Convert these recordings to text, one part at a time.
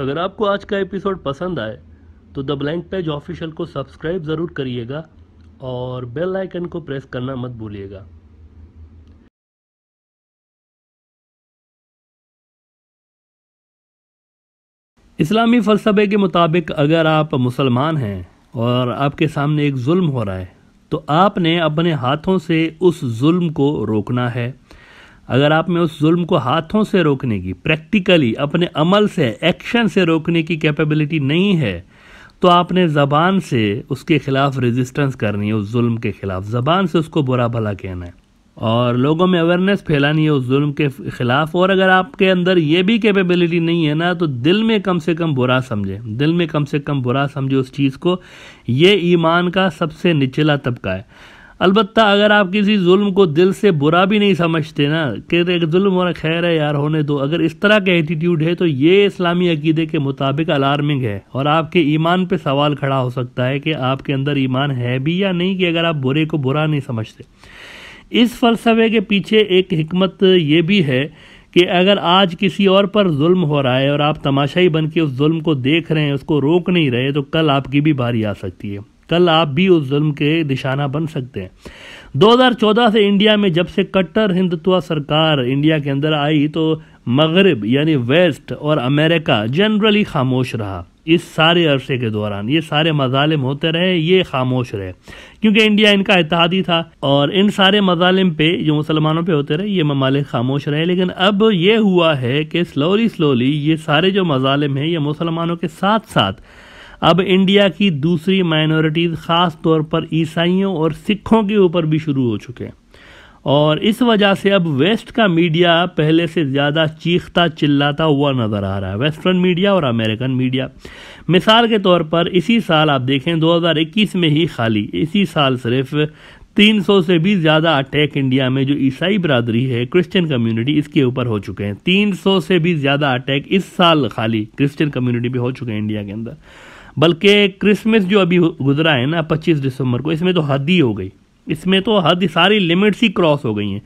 अगर आपको आज का एपिसोड पसंद आए तो द ब्लैंक पेज ऑफिशियल को सब्सक्राइब ज़रूर करिएगा और बेल आइकन को प्रेस करना मत भूलिएगा इस्लामी फ़लसफे के मुताबिक अगर आप मुसलमान हैं और आपके सामने एक जुल्म हो रहा है तो आपने अपने हाथों से उस जुल्म को रोकना है अगर आप में उस जुल्म को हाथों से रोकने की प्रैक्टिकली अपने अमल से एक्शन से रोकने की कैपेबिलिटी नहीं है तो आपने ज़बान से उसके ख़िलाफ़ रेजिस्टेंस करनी है उस जुल्म के ख़िलाफ़ ज़बान से उसको बुरा भला कहना है और लोगों में अवेयरनेस फैलानी है उस जुल्म के ख़िलाफ़ और अगर आपके अंदर ये भी कैपेबिलिटी नहीं है ना तो दिल में कम से कम बुरा समझें दिल में कम से कम बुरा समझे उस चीज़ को ये ईमान का सबसे निचला तबका है अलबत् अगर आप किसी जुल्म को दिल से बुरा भी नहीं समझते ना कि जुल्म और खैर है यार होने दो अगर इस तरह का एटीट्यूड है तो ये इस्लामी अकीदे के मुताबिक अलार्मिंग है और आपके ईमान पे सवाल खड़ा हो सकता है कि आपके अंदर ईमान है भी या नहीं कि अगर आप बुरे को बुरा नहीं समझते इस फलसफे के पीछे एक हमत ये भी है कि अगर आज किसी और पर जुल्म हो रहा है और आप तमाशाई बन के उस जुल्म को देख रहे हैं उसको रोक नहीं रहे तो कल आपकी भी बारी आ सकती है कल आप भी उस जुल्म के निशाना बन सकते हैं 2014 से इंडिया में जब से कट्टर हिंदुत्व सरकार इंडिया के अंदर आई तो मगरब यानी वेस्ट और अमेरिका जनरली खामोश रहा इस सारे अरसे के दौरान ये सारे मजालिम होते रहे ये खामोश रहे क्योंकि इंडिया इनका इतिहादी था और इन सारे मजालिम पे जो मुसलमानों पे होते रहे ये ममालिक खामोश रहे लेकिन अब ये हुआ है कि स्लोली स्लोली ये सारे जो मजालिम हैं ये मुसलमानों के साथ साथ अब इंडिया की दूसरी माइनॉरिटीज़ ख़ास तौर पर ईसाइयों और सिखों के ऊपर भी शुरू हो चुके हैं और इस वजह से अब वेस्ट का मीडिया पहले से ज़्यादा चीखता चिल्लाता हुआ नज़र आ रहा है वेस्टर्न मीडिया और अमेरिकन मीडिया मिसाल के तौर पर इसी साल आप देखें 2021 में ही खाली इसी साल सिर्फ 300 से भी ज़्यादा अटैक इंडिया में जो ईसाई बरदरी है क्रिश्चियन कम्युनिटी इसके ऊपर हो चुके हैं 300 से भी ज़्यादा अटैक इस साल खाली क्रिश्चियन कम्युनिटी भी हो चुके हैं इंडिया के अंदर बल्कि क्रिसमस जो अभी गुजरा है ना 25 दिसंबर को इसमें तो हद ही हो गई इसमें तो हद सारी लिमिट्स ही क्रॉस हो गई हैं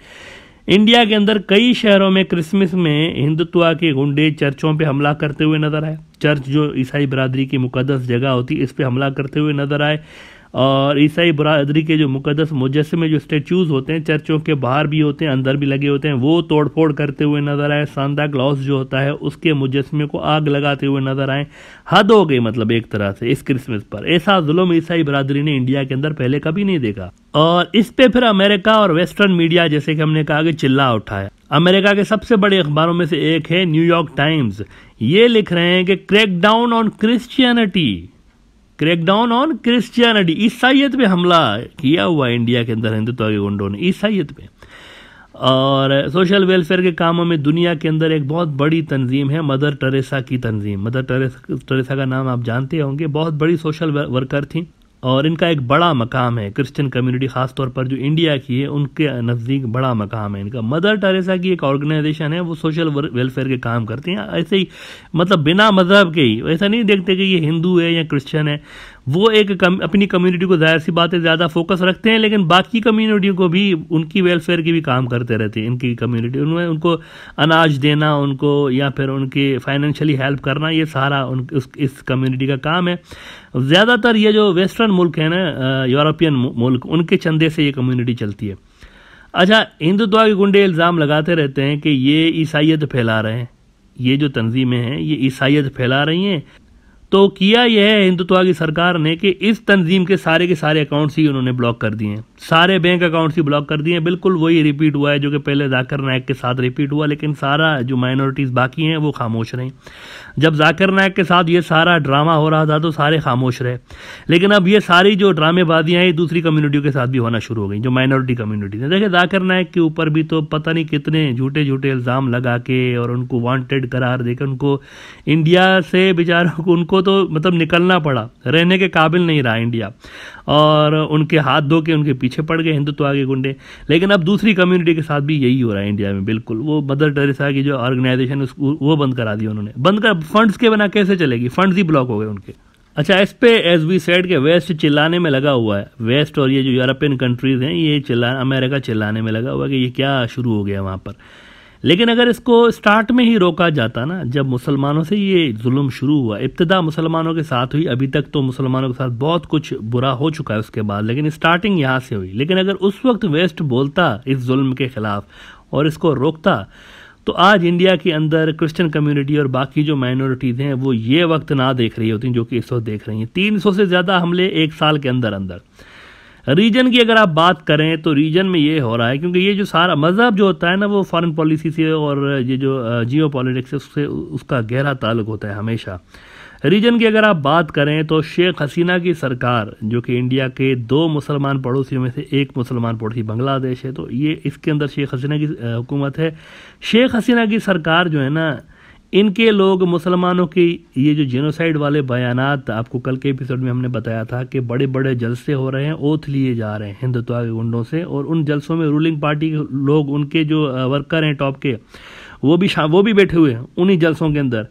इंडिया के अंदर कई शहरों में क्रिसमस में हिंदुत्वा के गुंडे चर्चों पे हमला करते हुए नजर आए चर्च जो ईसाई बरदरी की मुकदस जगह होती इस पर हमला करते हुए नजर आए और ईसाई बरदरी के जो मुकदस मुजस्मे जो स्टेचूज़ होते हैं चर्चों के बाहर भी होते हैं अंदर भी लगे होते हैं वो तोड़ फोड़ करते हुए नज़र आए सांदा ग्लॉस जो होता है उसके मुजस्मे को आग लगाते हुए नज़र आए हद हो गई मतलब एक तरह से इस क्रिसमस पर ऐसा जुलम ईसाई बरदरी ने इंडिया के अंदर पहले कभी नहीं देखा और इस पे फिर अमेरिका और वेस्टर्न मीडिया जैसे कि हमने कहा कि चिल्ला उठाया अमेरिका के सबसे बड़े अखबारों में से एक है न्यूयॉर्क टाइम्स ये लिख रहे हैं कि crackdown on Christianity crackdown on Christianity ईसाइत पे हमला किया हुआ इंडिया के अंदर हिंदुत्व के गुंडों ने ईसाइत पे और सोशल वेलफेयर के कामों में दुनिया के अंदर एक बहुत बड़ी तंजीम है मदर टेरेसा की तंजीम मदर टेरेसा का नाम आप जानते होंगे बहुत बड़ी सोशल वर्कर थी और इनका एक बड़ा मकाम है क्रिश्चियन कम्युनिटी ख़ास तौर पर जो इंडिया की है उनके नज़दीक बड़ा मकाम है इनका मदर टेरेसा की एक ऑर्गेनाइजेशन है वो सोशल वेलफेयर के काम करते हैं ऐसे ही मतलब बिना मज़हब के ही ऐसा नहीं देखते कि ये हिंदू है या क्रिश्चियन है वो एक कम, अपनी कम्युनिटी को जाहिर सी बातें ज़्यादा फोकस रखते हैं लेकिन बाकी कम्युनिटी को भी उनकी वेलफेयर की भी काम करते रहते हैं इनकी कम्युनिटी उनमें उनको अनाज देना उनको या फिर उनकी फाइनेंशियली हेल्प करना ये सारा उन उस, इस कम्युनिटी का काम है ज़्यादातर ये जो वेस्टर्न मुल्क है ना यूरोपियन मुल्क उनके चंदे से ये कम्युनिटी चलती है अच्छा हिंदुत्वा के गुंडे इल्ज़ाम लगाते रहते हैं कि ये ईसाइत फैला रहे हैं ये जो तंजीमें हैं ये ईसाइत फैला रही हैं तो किया यह है हिंदुत्वा की सरकार ने कि इस तंजीम के सारे के सारे अकाउंट्स ही उन्होंने ब्लॉक कर दिए हैं सारे बैंक अकाउंट्स ही ब्लॉक कर दिए हैं बिल्कुल वही रिपीट हुआ है जो कि पहले जाकर नायक के साथ रिपीट हुआ लेकिन सारा जो माइनॉरिटीज़ बाकी हैं वो खामोश रहे जब जाकिर नायक के साथ ये सारा ड्रामा हो रहा था तो सारे खामोश रहे लेकिन अब ये सारी जो ड्रामेबाजियाँ हैं दूसरी कम्युनिटियों के साथ भी होना शुरू हो गई जो माइनॉरिटी कम्युनिटी है देखिए जाकिर नायक के ऊपर भी तो पता नहीं कितने झूठे झूठे इल्ज़ाम लगा के और उनको वांटेड करार दे उनको इंडिया से बेचारों को उनको तो मतलब निकलना पड़ा रहने के काबिल नहीं रहा इंडिया और उनके हाथ धो के उनके पीछे पड़ गए हिंदुत्व आगे गुंडे लेकिन अब दूसरी कम्युनिटी के साथ भी यही हो रहा है इंडिया में बिल्कुल वो मदर टेरेसा की जो ऑर्गेनाइजेशन वो बंद करा दी उन्होंने बंद कर फंड्स के बिना कैसे चलेगी फंड्स ही ब्लॉक हो गए उनके अच्छा इस पे एस वी सेड के वेस्ट चिल्लाने में लगा हुआ है वेस्ट और ये जो यूरोपियन कंट्रीज़ हैं ये चिल्ला अमेरिका चिल्लाने में लगा हुआ है कि ये क्या शुरू हो गया वहाँ पर लेकिन अगर इसको स्टार्ट में ही रोका जाता ना जब मुसलमानों से ये जुल्म शुरू हुआ इब्तदा मुसलमानों के साथ हुई अभी तक तो मुसलमानों के साथ बहुत कुछ बुरा हो चुका है उसके बाद लेकिन स्टार्टिंग यहाँ से हुई लेकिन अगर उस वक्त वेस्ट बोलता इस जुल्म के ख़िलाफ़ और इसको रोकता तो आज इंडिया के अंदर क्रिश्चियन कम्युनिटी और बाकी जो माइनॉरिटीज़ हैं वो ये वक्त ना देख रही होती जो कि इस वक्त देख रही हैं तीन सौ से ज़्यादा हमले एक साल के अंदर अंदर रीजन की अगर आप बात करें तो रीजन में ये हो रहा है क्योंकि ये जो सारा मज़हब जो होता है ना वो फॉरेन पॉलिसी से और ये जो जियो पॉलिटिक्स से उसका गहरा ताल्लुक होता है हमेशा रीजन की अगर आप बात करें तो शेख हसीना की सरकार जो कि इंडिया के दो मुसलमान पड़ोसियों में से एक मुसलमान पड़ोसी बांग्लादेश है तो ये इसके अंदर शेख हसीना की हुकूमत है शेख हसीना की सरकार जो है ना इनके लोग मुसलमानों की ये जो जेनोसाइड वाले बयान आपको कल के एपिसोड में हमने बताया था कि बड़े बड़े जलसे हो रहे हैं ओथ लिए जा रहे हैं हिंदुत्व के गुंडों से और उन जलसों में रूलिंग पार्टी के लोग उनके जो वर्कर हैं टॉप के वो भी वो भी बैठे हुए हैं उन्हीं जलसों के अंदर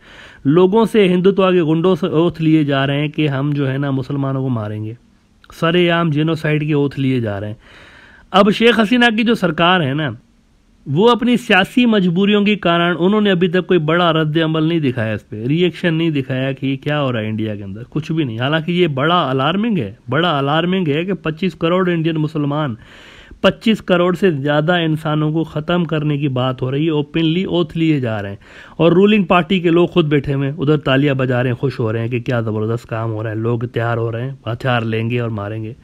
लोगों से हिंदुत्व के गुंडों से ओथ लिए जा रहे हैं कि हम जो है ना मुसलमानों को मारेंगे सरेआम जेनोसाइड के ओथ लिए जा रहे हैं अब शेख हसीना की जो सरकार है ना वो अपनी सियासी मजबूरियों के कारण उन्होंने अभी तक कोई बड़ा रद्द अमल नहीं दिखाया इस पर रिएक्शन नहीं दिखाया कि ये क्या हो रहा है इंडिया के अंदर कुछ भी नहीं हालांकि ये बड़ा अलार्मिंग है बड़ा अलार्मिंग है कि 25 करोड़ इंडियन मुसलमान 25 करोड़ से ज़्यादा इंसानों को ख़त्म करने की बात हो रही है ओपनली ओथ लिए जा रहे हैं और रूलिंग पार्टी के लोग खुद बैठे हुए उधर तालियां बजा रहे हैं खुश हो रहे हैं कि क्या ज़बरदस्त काम हो रहा है लोग तैयार हो रहे हैं हथियार लेंगे और मारेंगे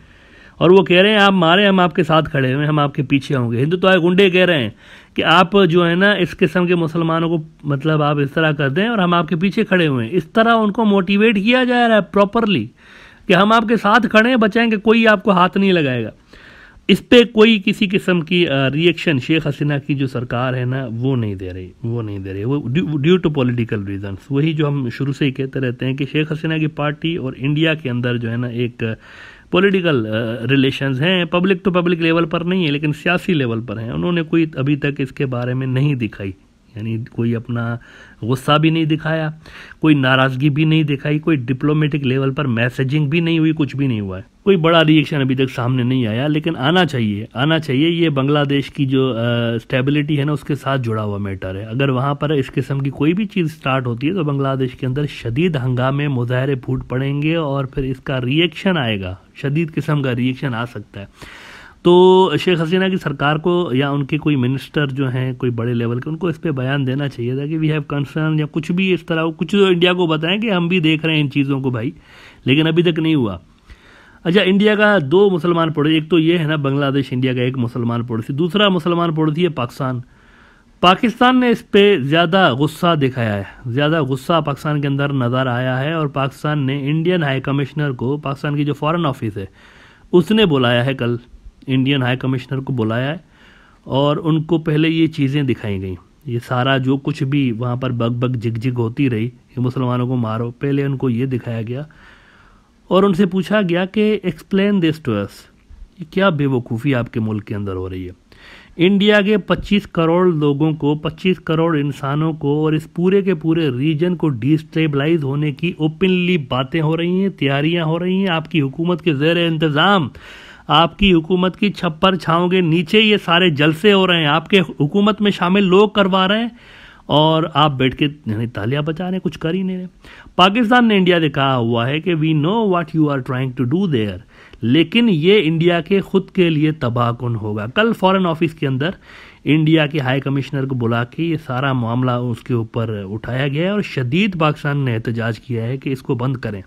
और वो कह रहे हैं आप मारें हम आपके साथ खड़े हुए हैं हम आपके पीछे होंगे हिंदुत्व तो गुंडे कह रहे हैं कि आप जो है ना इस किस्म के मुसलमानों को मतलब आप इस तरह कर दें और हम आपके पीछे खड़े हुए हैं इस तरह उनको मोटिवेट किया जा रहा है प्रॉपरली कि हम आपके साथ खड़े हैं बचाएंगे कोई आपको हाथ नहीं लगाएगा इस पर कोई किसी किस्म की रिएक्शन शेख हसीना की जो सरकार है ना वो नहीं दे रही वो नहीं दे रही वो ड्यू टू पॉलिटिकल रीजंस वही जो हम शुरू से ही कहते रहते हैं कि शेख हसीना की पार्टी और इंडिया के अंदर जो है ना एक पॉलिटिकल रिलेशंस हैं पब्लिक तो पब्लिक लेवल पर नहीं है लेकिन सियासी लेवल पर हैं उन्होंने कोई अभी तक इसके बारे में नहीं दिखाई यानी कोई अपना गुस्सा भी नहीं दिखाया कोई नाराज़गी भी नहीं दिखाई कोई डिप्लोमेटिक लेवल पर मैसेजिंग भी नहीं हुई कुछ भी नहीं हुआ है कोई बड़ा रिएक्शन अभी तक सामने नहीं आया लेकिन आना चाहिए आना चाहिए ये बांग्लादेश की जो स्टेबिलिटी है ना उसके साथ जुड़ा हुआ मैटर है अगर वहाँ पर इस किस्म की कोई भी चीज़ स्टार्ट होती है तो बांग्लादेश के अंदर शदीद हंगामे मुजाहरे फूट पड़ेंगे और फिर इसका रिएक्शन आएगा शदीद किस्म का रिएक्शन आ सकता है तो शेख हसीना की सरकार को या उनके कोई मिनिस्टर जो हैं कोई बड़े लेवल के उनको इस पर बयान देना चाहिए था कि वी हैव कंसर्न या कुछ भी इस तरह कुछ तो इंडिया को बताएं कि हम भी देख रहे हैं इन चीज़ों को भाई लेकिन अभी तक नहीं हुआ अच्छा इंडिया का दो मुसलमान पड़ोसी एक तो ये है ना बांग्लादेश इंडिया का एक मुसलमान पड़ोसी दूसरा मुसलमान पड़ोसी है पाकिस्तान पाकिस्तान ने इस पर ज़्यादा गुस्सा दिखाया है ज़्यादा गुस्सा पाकिस्तान के अंदर नज़र आया है और पाकिस्तान ने इंडियन हाई कमिश्नर को पाकिस्तान की जो फॉरेन ऑफिस है उसने बुलाया है कल इंडियन हाई कमिश्नर को बुलाया है और उनको पहले ये चीज़ें दिखाई गई ये सारा जो कुछ भी वहाँ पर बग बग झिकझिक होती रही कि मुसलमानों को मारो पहले उनको ये दिखाया गया और उनसे पूछा गया कि एक्सप्लेन दिस टू अस क्या बेवकूफ़ी आपके मुल्क के अंदर हो रही है इंडिया के 25 करोड़ लोगों को 25 करोड़ इंसानों को और इस पूरे के पूरे रीजन को डिस्टेबलाइज होने की ओपनली बातें हो रही हैं तैयारियां हो रही हैं आपकी हुकूमत के जेर इंतज़ाम आपकी हुकूमत की छप्पर छाओं के नीचे ये सारे जलसे हो रहे हैं आपके हुकूमत में शामिल लोग करवा रहे हैं और आप बैठ के तालियां बचा रहे कुछ कर ही नहीं रहे पाकिस्तान ने इंडिया से कहा हुआ है कि we know what you are trying to do there लेकिन ये इंडिया के खुद के लिए तबाहकुन होगा कल फॉरेन ऑफिस के अंदर इंडिया के हाई कमिश्नर को बुला के ये सारा मामला उसके ऊपर उठाया गया है और शदीद पाकिस्तान ने एहतजाज किया है कि इसको बंद करें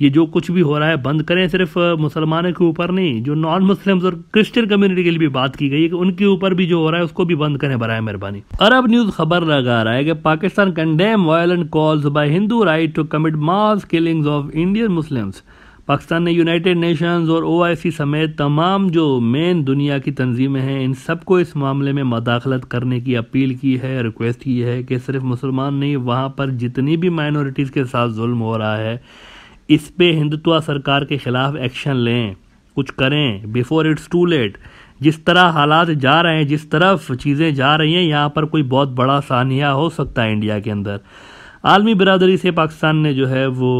ये जो कुछ भी हो रहा है बंद करें सिर्फ मुसलमानों के ऊपर नहीं जो नॉन मुस्लिम्स और क्रिश्चियन कम्युनिटी के लिए भी बात की गई है कि उनके ऊपर भी जो हो रहा है उसको भी बंद करें बर मेहरबानी अरब न्यूज खबर लगा रहा है कि Pakistan condemn violent calls by Hindu right to commit mass killings of Indian Muslims Pakistan ने यूनाइटेड नेशंस और ओआईसी समेत तमाम जो मेन दुनिया की तंजीमें हैं इन सबको इस मामले में मदाखलत करने की अपील की है रिक्वेस्ट की है कि सिर्फ मुसलमान नहीं वहाँ पर जितनी भी माइनॉरिटीज़ के साथ जुल्म हो रहा है इस पे हिंदुत्वा सरकार के खिलाफ एक्शन लें कुछ करें बिफोर इट्स टू लेट जिस तरह हालात जा रहे हैं जिस तरफ चीज़ें जा रही हैं यहाँ पर कोई बहुत बड़ा सानिया हो सकता है इंडिया के अंदर आलमी बरदरी से पाकिस्तान ने जो है वो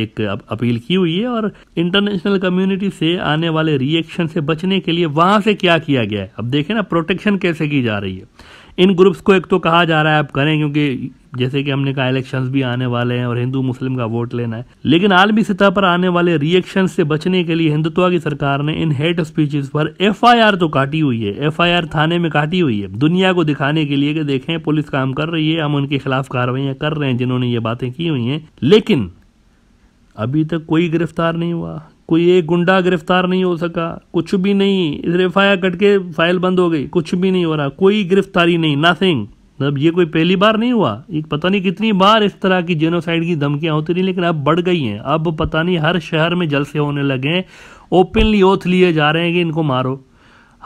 एक अपील की हुई है और इंटरनेशनल कम्युनिटी से आने वाले रिएक्शन से बचने के लिए वहाँ से क्या किया गया है अब देखें ना प्रोटेक्शन कैसे की जा रही है इन ग्रुप्स को एक तो कहा जा रहा है आप करें क्योंकि जैसे कि हमने कहा इलेक्शंस भी आने वाले हैं और हिंदू मुस्लिम का वोट लेना है लेकिन आलमी सतह पर आने वाले रिएक्शन से बचने के लिए हिंदुत्व की सरकार ने इन हेट स्पीचेस पर एफआईआर तो काटी हुई है एफआईआर थाने में काटी हुई है दुनिया को दिखाने के लिए कि देखें पुलिस काम कर रही है हम उनके खिलाफ कार्रवाइयां कर रहे हैं जिन्होंने ये बातें की हुई हैं लेकिन अभी तक कोई गिरफ्तार नहीं हुआ कोई एक गुंडा गिरफ्तार नहीं हो सका कुछ भी नहीं एफ आई आर कट के फाइल बंद हो गई कुछ भी नहीं हो रहा कोई गिरफ्तारी नहीं नथिंग मतलब ये कोई पहली बार नहीं हुआ एक पता नहीं कितनी बार इस तरह की जेनोसाइड की धमकियां होती रही लेकिन अब बढ़ गई हैं अब पता नहीं हर शहर में जलसे होने लगे हैं ओपनली ओथ लिए जा रहे हैं कि इनको मारो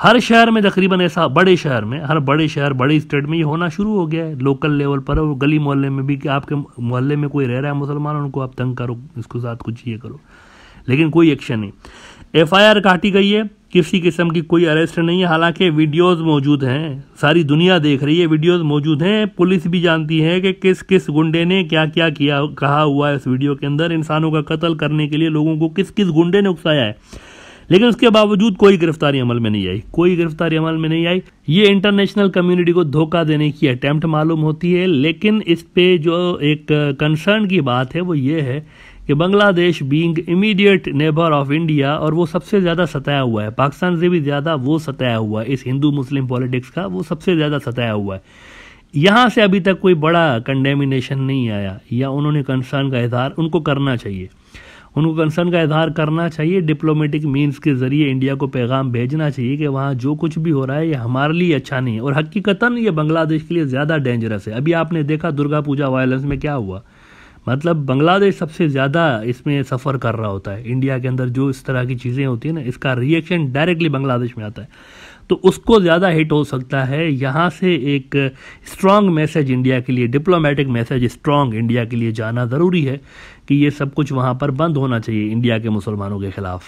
हर शहर में तकरीबन ऐसा बड़े शहर में हर बड़े शहर बड़े स्टेट में ये होना शुरू हो गया है लोकल लेवल पर और गली मोहल्ले में भी कि आपके मोहल्ले में कोई रह रहा है मुसलमान उनको आप तंग करो इसके साथ कुछ ये करो लेकिन कोई एक्शन नहीं एफ काटी गई है किसी किस्म की कोई अरेस्ट नहीं है हालांकि वीडियोस मौजूद हैं सारी दुनिया देख रही है वीडियोस मौजूद हैं पुलिस भी जानती है कि किस किस गुंडे ने क्या क्या किया कहा हुआ है इस वीडियो के अंदर इंसानों का कत्ल करने के लिए लोगों को किस किस गुंडे ने उकसाया है लेकिन उसके बावजूद कोई गिरफ्तारी अमल में नहीं आई कोई गिरफ्तारी अमल में नहीं आई ये इंटरनेशनल कम्युनिटी को धोखा देने की अटैम्प्ट मालूम होती है लेकिन इस पे जो एक कंसर्न की बात है वो ये है कि Bangladesh being immediate neighbour of India और वो सबसे ज़्यादा सताया हुआ है पाकिस्तान से भी ज़्यादा वो सताया हुआ है इस हिंदू मुस्लिम पॉलिटिक्स का वो सबसे ज़्यादा सताया हुआ है यहाँ से अभी तक कोई बड़ा कंडेमिनेशन नहीं आया या उन्होंने कंसर्न का इजहार उनको करना चाहिए उनको कंसर्न का इजहार करना चाहिए डिप्लोमेटिक मीन्स के ज़रिए इंडिया को पैगाम भेजना चाहिए कि वहाँ जो कुछ भी हो रहा है ये हमारे लिए अच्छा नहीं है और हकीकता ये बांग्लादेश के लिए ज़्यादा डेंजरस है अभी आपने देखा दुर्गा पूजा वायलेंस में क्या हुआ मतलब बांग्लादेश सबसे ज़्यादा इसमें सफ़र कर रहा होता है इंडिया के अंदर जो इस तरह की चीज़ें होती हैं ना इसका रिएक्शन डायरेक्टली बांग्लादेश में आता है तो उसको ज़्यादा हिट हो सकता है यहाँ से एक स्ट्रांग मैसेज इंडिया के लिए डिप्लोमेटिक मैसेज स्ट्रांग इंडिया के लिए जाना ज़रूरी है कि ये सब कुछ वहाँ पर बंद होना चाहिए इंडिया के मुसलमानों के ख़िलाफ़